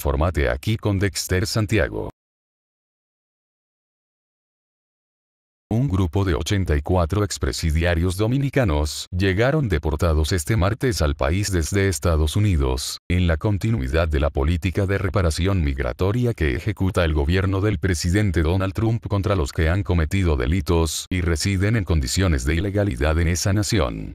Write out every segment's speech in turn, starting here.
Infórmate aquí con Dexter Santiago. Un grupo de 84 expresidiarios dominicanos llegaron deportados este martes al país desde Estados Unidos, en la continuidad de la política de reparación migratoria que ejecuta el gobierno del presidente Donald Trump contra los que han cometido delitos y residen en condiciones de ilegalidad en esa nación.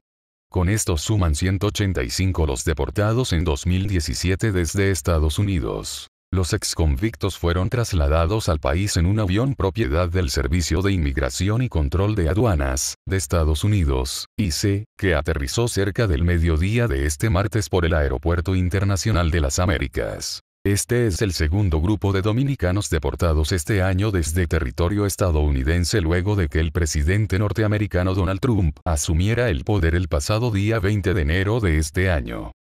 Con esto suman 185 los deportados en 2017 desde Estados Unidos. Los exconvictos fueron trasladados al país en un avión propiedad del Servicio de Inmigración y Control de Aduanas, de Estados Unidos, ICE, que aterrizó cerca del mediodía de este martes por el Aeropuerto Internacional de las Américas. Este es el segundo grupo de dominicanos deportados este año desde territorio estadounidense luego de que el presidente norteamericano Donald Trump asumiera el poder el pasado día 20 de enero de este año.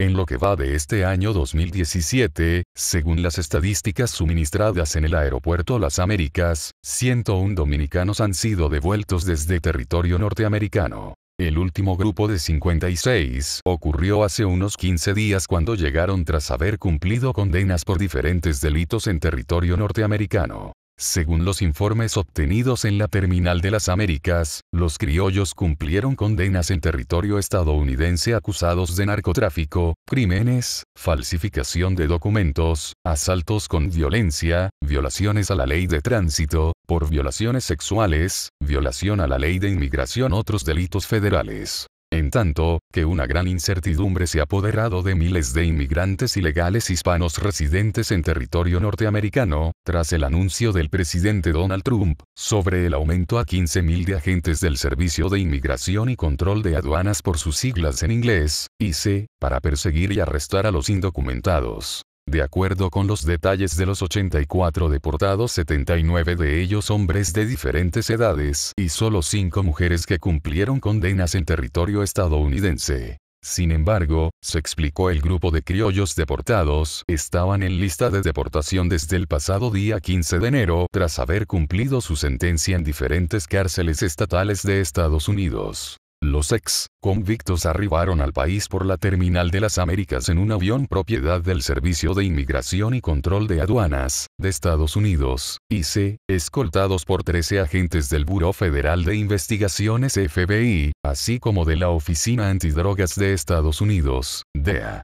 En lo que va de este año 2017, según las estadísticas suministradas en el aeropuerto Las Américas, 101 dominicanos han sido devueltos desde territorio norteamericano. El último grupo de 56 ocurrió hace unos 15 días cuando llegaron tras haber cumplido condenas por diferentes delitos en territorio norteamericano. Según los informes obtenidos en la Terminal de las Américas, los criollos cumplieron condenas en territorio estadounidense acusados de narcotráfico, crímenes, falsificación de documentos, asaltos con violencia, violaciones a la ley de tránsito, por violaciones sexuales, violación a la ley de inmigración, otros delitos federales en tanto, que una gran incertidumbre se ha apoderado de miles de inmigrantes ilegales hispanos residentes en territorio norteamericano, tras el anuncio del presidente Donald Trump, sobre el aumento a 15.000 de agentes del Servicio de Inmigración y Control de Aduanas por sus siglas en inglés, ICE, para perseguir y arrestar a los indocumentados. De acuerdo con los detalles de los 84 deportados, 79 de ellos hombres de diferentes edades y solo 5 mujeres que cumplieron condenas en territorio estadounidense. Sin embargo, se explicó el grupo de criollos deportados estaban en lista de deportación desde el pasado día 15 de enero tras haber cumplido su sentencia en diferentes cárceles estatales de Estados Unidos. Los ex convictos arribaron al país por la terminal de las Américas en un avión propiedad del Servicio de Inmigración y Control de Aduanas de Estados Unidos, ICE, escoltados por 13 agentes del Buró Federal de Investigaciones FBI, así como de la Oficina Antidrogas de Estados Unidos, DEA.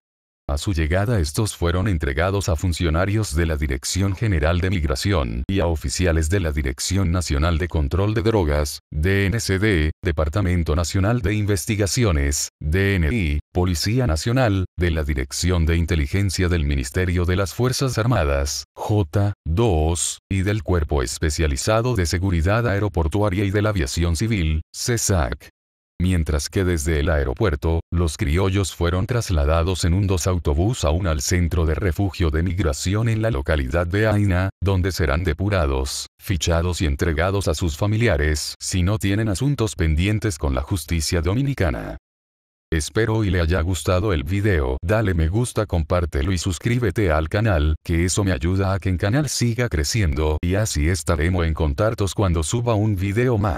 A su llegada estos fueron entregados a funcionarios de la Dirección General de Migración y a oficiales de la Dirección Nacional de Control de Drogas, DNCD, Departamento Nacional de Investigaciones, DNI, Policía Nacional, de la Dirección de Inteligencia del Ministerio de las Fuerzas Armadas, J2, y del Cuerpo Especializado de Seguridad Aeroportuaria y de la Aviación Civil, CESAC mientras que desde el aeropuerto, los criollos fueron trasladados en un dos autobús aún al centro de refugio de migración en la localidad de Aina, donde serán depurados, fichados y entregados a sus familiares si no tienen asuntos pendientes con la justicia dominicana. Espero y le haya gustado el video, dale me gusta compártelo y suscríbete al canal, que eso me ayuda a que el canal siga creciendo y así estaremos en contactos cuando suba un video más.